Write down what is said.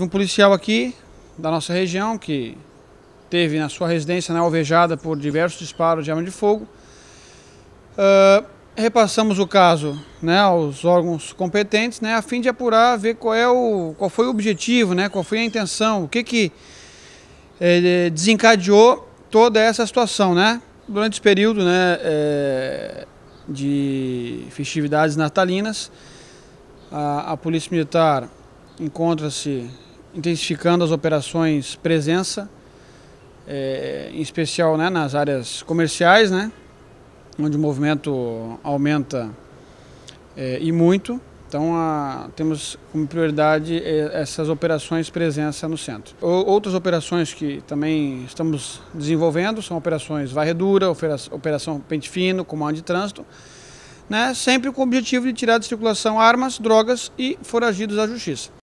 Teve um policial aqui da nossa região que teve na sua residência né, alvejada por diversos disparos de arma de fogo. Uh, repassamos o caso né, aos órgãos competentes né, a fim de apurar, ver qual, é o, qual foi o objetivo, né, qual foi a intenção, o que, que eh, desencadeou toda essa situação. Né? Durante esse período né, eh, de festividades natalinas, a, a Polícia Militar encontra-se intensificando as operações presença, é, em especial né, nas áreas comerciais, né, onde o movimento aumenta é, e muito. Então a, temos como prioridade é, essas operações presença no centro. Outras operações que também estamos desenvolvendo são operações varredura, operação pente fino, comando de trânsito, né, sempre com o objetivo de tirar de circulação armas, drogas e foragidos à justiça.